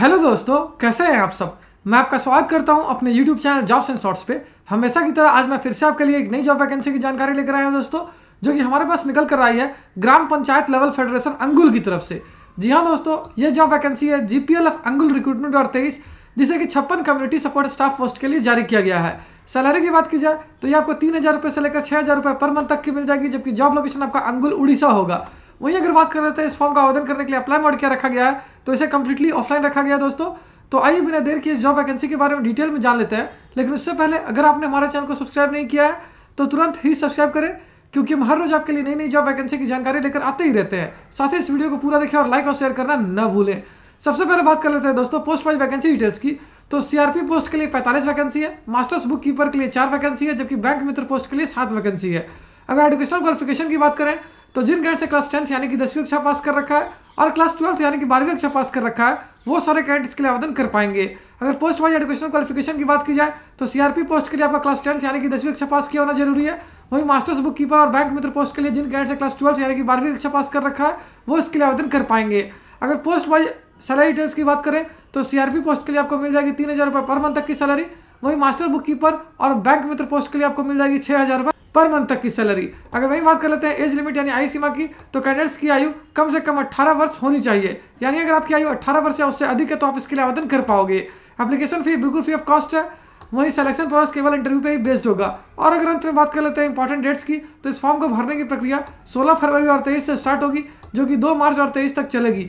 hello दोस्तों कैसे हैं आप सब मैं आपका स्वागत करता हूं अपने YouTube channel jobs and shorts पे हमेशा की तरह आज मैं फिर से आपके लिए एक नई जॉब वैकेंसी की जानकारी लेकर आया हूं दोस्तों जो कि हमारे पास निकल कर आई है ग्राम पंचायत लेवल फेडरेशन अंगुल की तरफ से जी हाँ दोस्तों ये जॉब वैकेंसी है जी एफ अंगुल रिक्रूटमेंट और तेईस जिसे कि छप्पन कम्युनिटी सपोर्ट स्टाफ पोस्ट के लिए जारी किया गया है सैलरी की बात की जाए तो ये आपको तीन हज़ार रुपये से लेकर छः हज़ार रुपये पर मंथ तक की मिल जाएगी जबकि जॉब लोकेशन आपका अंगुल उड़ीसा होगा वहीं अगर बात कर रहे थे इस फॉर्म का आवेदन करने के लिए अप्लाई मोड क्या रखा गया है तो इसे कंप्लीटली ऑफलाइन रखा गया दोस्तों तो आइए बिना देर के इस जॉब वैकेंसी के बारे में डिटेल में जान लेते हैं लेकिन उससे पहले अगर आपने हमारे चैनल को सब्सक्राइब नहीं किया है तो तुरंत ही सब्सक्राइब करें क्योंकि हम हर रोज आपके लिए नई नई जॉब वैकेंसी की जानकारी लेकर आते ही रहते हैं साथ ही इस वीडियो को पूरा देखें और लाइक और शेयर करना न भूलें सबसे पहले बात कर लेते हैं दोस्तों पोस्ट वाइज वैकेंसी डिटेल्स की तो सीआरपी पोस्ट के लिए 45 वैकेंसी है मास्टर्स बुक कीपर के लिए चार वैकेंसी है जबकि बैंक मित्र पोस्ट के लिए सात वैकेंसी है अगर एडुकेशनल क्वालिफिकेशन की बात करें तो जिन कैंड से क्लास टेंथ यानी कि दसवीं कक्षा पास कर रखा है और क्लास ट्वेल्थ यानी कि बारहवीं कक्षा पास कर रखा है वो सारे कैंड इसके लिए आवेदन कर पाएंगे अगर पोस्ट वाइज एजुकेशनल क्वालिफिकेशन की बात की जाए तो सीआरपी पोस्ट के लिए आपका क्लास टेंथ यानी कि दसवीं कक्षा पास किया होना जरूरी है वही मास्टर्स बुक कीपर और बैंक मित्र पोस्ट के लिए जिन कैंड से क्लास ट्वेल्थ यानी कि बारहवीं कक्षा पास कर रखा है वो इसके लिए आवेदन कर पाएंगे अगर पोस्ट वाइज सैलरी डिटेल्स की बात करें तो सीआरपी पोस्ट के लिए आपको मिल जाएगी तीन हज़ार रुपये पर मंथ तक की सैलरी वहीं मास्टर बुक कीपर और बैंक मित्र पोस्ट के लिए आपको मिल जाएगी छः हज़ार रुपये पर मंथ तक की सैलरी अगर वही बात कर लेते हैं एज लिमिट यानी आयु सीमा की तो कैंडिडेट्स की आयु कम से कम 18 वर्ष होनी चाहिए यानी अगर आपकी आयु 18 वर्ष या उससे अधिक है तो आप इसके लिए आवेदन कर पाओगे एप्लीकेशन फी बिल्कुल फ्री ऑफ कॉस्ट है वहीं सिलेक्शन प्रोसेस केवल इंटरव्यू पे ही बेस्ड होगा और अगर अंत में बात कर लेते हैं इंपॉर्टेंट डेट्स की तो इस फॉर्म को भरने की प्रक्रिया 16 फरवरी और 23 से स्टार्ट होगी जो कि 2 मार्च और 23 तक चलेगी